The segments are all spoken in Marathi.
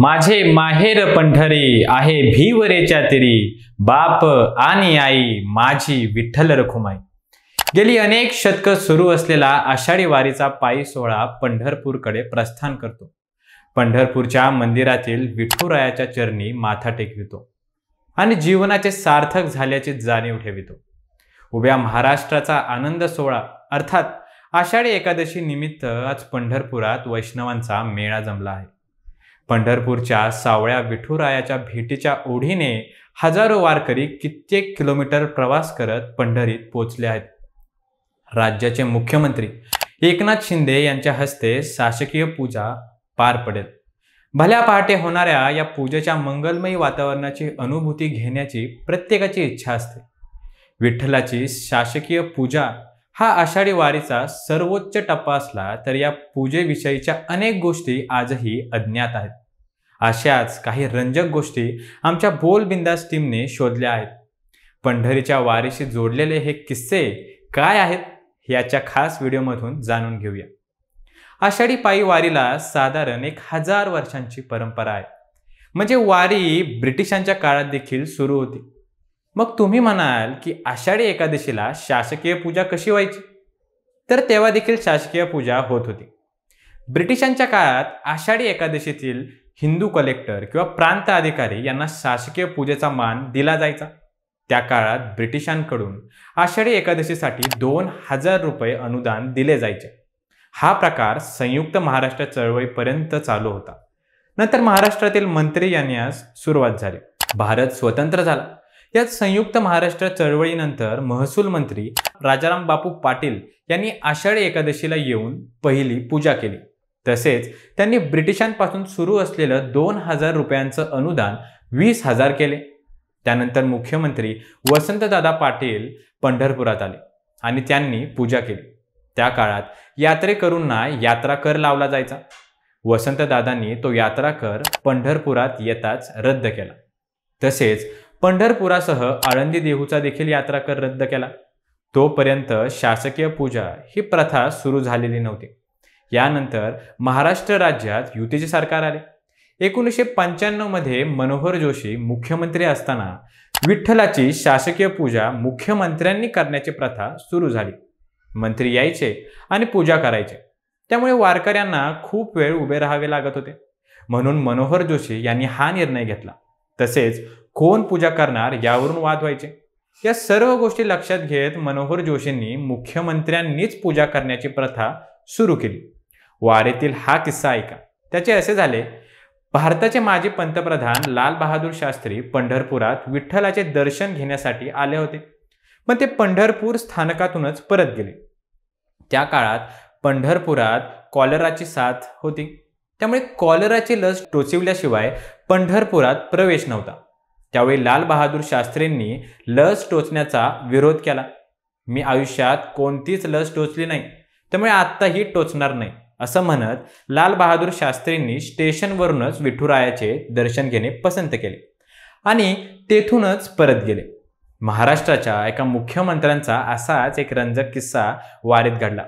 माझे माहेर पंढरी आहे भीवरेच्या तिरी बाप आणि आई माझी विठ्ठल रखुमाई गेली अनेक शतक सुरू असलेला आषाढी वारीचा पायी सोहळा पंढरपूरकडे प्रस्थान करतो पंढरपूरच्या मंदिरातील विठ्ठुरायाच्या चरणी माथा टेकवितो आणि जीवनाचे सार्थक झाल्याची जाणीव ठेवितो उभ्या महाराष्ट्राचा आनंद सोहळा अर्थात आषाढी एकादशी निमित्त आज पंढरपुरात वैष्णवांचा मेळा जमला आहे पंढरपूरच्या सावळ्या विठुरायाच्या भेटीच्या ओढीने हजारो वारकरी कित्येक किलोमीटर प्रवास करत पंढरीत पोचले आहेत राज्याचे मुख्यमंत्री एकनाथ शिंदे यांच्या हस्ते शासकीय पूजा पार पडेल भल्या पहाटे होणाऱ्या या पूजेच्या मंगलमयी वातावरणाची अनुभूती घेण्याची प्रत्येकाची इच्छा असते विठ्ठलाची शासकीय पूजा हा आषाढी वारीचा सर्वोच्च टप्पा असला तर या पूजेविषयीच्या अनेक गोष्टी आजही अज्ञात आहेत अशाच काही रंजक गोष्टी आमच्या बोलबिंदास टीमने शोधल्या आहेत पंढरीच्या वारीशी जोडलेले हे किस्से काय आहेत याच्या खास व्हिडिओमधून जाणून घेऊया आषाढी पायी वारीला साधारण एक हजार वर्षांची परंपरा आहे म्हणजे वारी ब्रिटिशांच्या काळात देखील सुरू होती मग तुम्ही म्हणाल की आषाढी एकादशीला शासकीय पूजा कशी व्हायची तर तेव्हा देखील शासकीय पूजा होत होती ब्रिटिशांच्या काळात आषाढी एकादशीतील हिंदू कलेक्टर किंवा प्रांत अधिकारी यांना शासकीय पूजेचा मान दिला जायचा त्या काळात ब्रिटिशांकडून आषाढी एकादशीसाठी दोन हजार रुपये अनुदान दिले जायचे हा प्रकार संयुक्त महाराष्ट्र चळवळीपर्यंत चालू होता नंतर महाराष्ट्रातील मंत्री यांनी सुरुवात झाली भारत स्वतंत्र झाला त्यात संयुक्त महाराष्ट्र चळवळीनंतर महसूल मंत्री राजाराम बापू पाटील यांनी आषाढी एकादशीला येऊन पहिली पूजा केली तसेच त्यांनी ब्रिटिशांपासून सुरू असलेलं दोन हजार रुपयांचं अनुदान वीस हजार केले त्यानंतर मुख्यमंत्री वसंतदादा पाटील पंढरपुरात आले आणि त्यांनी पूजा केली त्या काळात यात्रेकरूंना यात्रा कर लावला जायचा वसंतदादांनी तो यात्रा कर पंढरपुरात येताच रद्द केला तसेच पंढरपुरासह आळंदी देहूचा देखील यात्रा कर रद्द केला तोपर्यंत शासकीय पूजा ही प्रथा सुरू झालेली नव्हती यानंतर महाराष्ट्र राज्यात युतीचे सरकार आले एकोणीसशे मध्ये मनोहर जोशी मुख्यमंत्री असताना विठ्ठलाची शासकीय पूजा मुख्यमंत्र्यांनी करण्याची प्रथा सुरू झाली मंत्री यायचे आणि पूजा करायचे त्यामुळे वारकऱ्यांना खूप वेळ उभे राहावे लागत होते म्हणून मनोहर जोशी यांनी हा निर्णय घेतला तसेच कोण पूजा करणार यावरून वाद व्हायचे या सर्व गोष्टी लक्षात घेत मनोहर जोशींनी मुख्यमंत्र्यांनीच पूजा करण्याची प्रथा सुरू केली वारेतील हा किस्सा ऐका त्याचे असे झाले भारताचे माजी पंतप्रधान लाल बहादूर शास्त्री पंढरपुरात विठ्ठलाचे दर्शन घेण्यासाठी आले होते पण ते पंढरपूर स्थानकातूनच परत गेले त्या काळात पंढरपुरात कॉलराची साथ होती त्यामुळे कॉलराची लस टोचवल्याशिवाय पंढरपुरात प्रवेश नव्हता त्यावेळी लालबहादूर शास्त्रींनी लस टोचण्याचा विरोध केला मी आयुष्यात कोणतीच लस टोचली नाही त्यामुळे आत्ताही टोचणार नाही असं म्हणत लालबहादूर शास्त्रींनी स्टेशनवरूनच विठुरायाचे दर्शन घेणे पसंत केले आणि तेथूनच परत गेले महाराष्ट्राच्या एका मुख्यमंत्र्यांचा असाच एक रंजक किस्सा वारीत घडला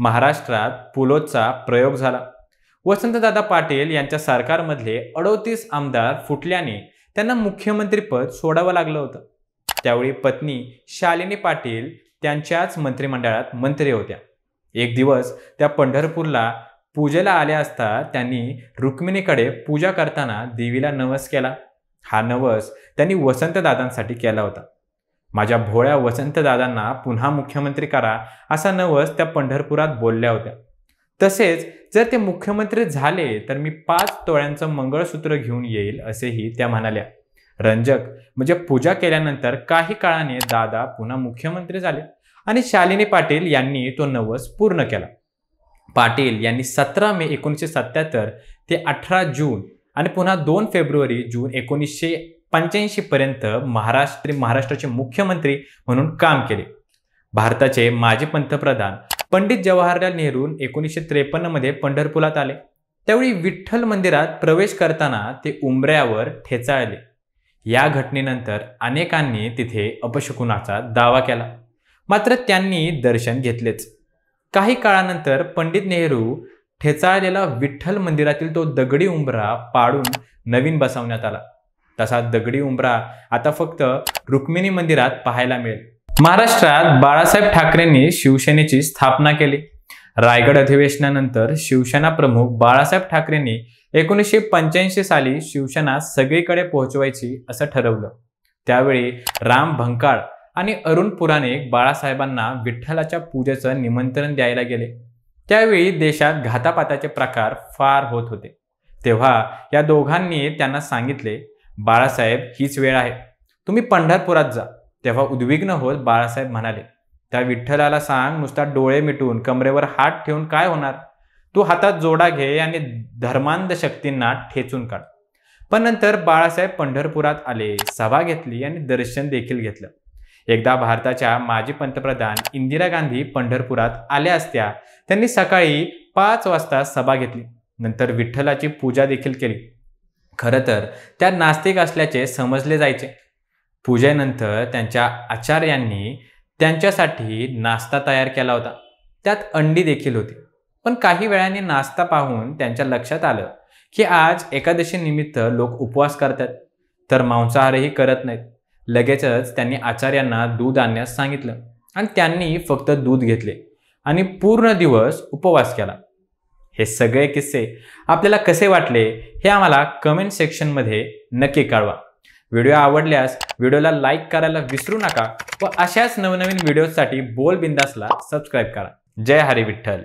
महाराष्ट्रात पुलोचा प्रयोग झाला वसंतदादा पाटील यांच्या सरकारमधले अडोतीस आमदार फुटल्याने त्यांना मुख्यमंत्रीपद सोडावं लागलं होतं त्यावेळी पत्नी शालिनी पाटील त्यांच्याच मंत्रिमंडळात मंत्री होत्या एक दिवस त्या पंढरपूरला पूजेला आल्या असता त्यांनी रुक्मिणीकडे पूजा करताना देवीला नवस केला हा नवस त्यांनी वसंतदादांसाठी केला होता माझ्या भोळ्या वसंतदादांना पुन्हा मुख्यमंत्री करा असा नवस त्या पंढरपुरात बोलल्या होत्या तसेच जर ते मुख्यमंत्री झाले तर मी पाच तोळ्यांचं मंगळसूत्र घेऊन येईल असेही त्या म्हणाल्या रंजक म्हणजे पूजा केल्यानंतर काही काळाने दादा पुन्हा मुख्यमंत्री झाले आणि शालिनी पाटील यांनी तो नवस पूर्ण केला पाटील यांनी सतरा मे एकोणीसशे सत्याहत्तर ते अठरा जून आणि पुन्हा दोन फेब्रुवारी जून एकोणीसशे पंच्याऐंशी पर्यंत महाराष्ट्र महाराष्ट्राचे मुख्यमंत्री म्हणून काम केले भारताचे माजी पंतप्रधान पंडित जवाहरलाल नेहरू एकोणीसशे त्रेपन्नमध्ये पंढरपुरात आले त्यावेळी विठ्ठल मंदिरात प्रवेश करताना ते उंबऱ्यावर ठेचाळले या घटनेनंतर अनेकांनी तिथे अपशकुनाचा दावा केला मात्र त्यांनी दर्शन घेतलेच काही काळानंतर पंडित नेहरू ठेचाळलेला विठ्ठल मंदिरातील तो दगडी उंबरा पाडून नवीन बसवण्यात आला तसा दगडी उंबरा आता फक्त रुक्मिणी मंदिरात पाहायला मिळेल महाराष्ट्रात बाळासाहेब ठाकरेंनी शिवसेनेची स्थापना केली रायगड अधिवेशनानंतर शिवसेना प्रमुख बाळासाहेब ठाकरेंनी एकोणीसशे पंच्याऐंशी साली शिवसेना सगळीकडे पोहोचवायची असं ठरवलं त्यावेळी राम भंकाळ आणि अरुण पुराणिक बाळासाहेबांना विठ्ठलाच्या पूजेचं निमंत्रण द्यायला गेले त्यावेळी देशात घातापाताचे प्रकार फार होत होते तेव्हा या दोघांनी त्यांना सांगितले बाळासाहेब हीच वेळ आहे तुम्ही पंढरपुरात जा तेव्हा उद्विग्न होत बाळासाहेब म्हणाले त्या विठ्ठलाला सांग नुसता डोळे मिटून कमरेवर हात ठेवून काय होणार तू हातात जोडा घे आणि धर्मांध शक्तींना ठेचून काढ पण नंतर बाळासाहेब पंढरपुरात आले सभा घेतली आणि दर्शन देखील घेतलं एकदा भारताच्या माजी पंतप्रधान इंदिरा गांधी पंढरपुरात आल्या असत्या त्यांनी सकाळी पाच वाजता सभा घेतली नंतर विठ्ठलाची पूजा देखील केली खरं तर त्या नास्तिक असल्याचे समजले जायचे पूजेनंतर त्यांच्या आचार्यांनी त्यांच्यासाठी नाश्ता तयार केला होता त्यात अंडी देखील होती पण काही वेळाने नाश्ता पाहून त्यांच्या लक्षात आलं की आज एकादशी निमित्त लोक उपवास करतात तर मांसाहारही करत नाहीत लगेचच त्यांनी आचार्यांना दूध आणण्यास सांगितलं आणि त्यांनी फक्त दूध घेतले आणि पूर्ण दिवस उपवास केला हे सगळे किस्से आपल्याला कसे वाटले हे आम्हाला कमेंट सेक्शनमध्ये नक्की कळवा व्हिडिओ आवडल्यास व्हिडिओला लाईक करायला विसरू नका व अशाच नवनवीन व्हिडिओसाठी बोल बिंदासला सबस्क्राईब करा जय हरी विठ्ठल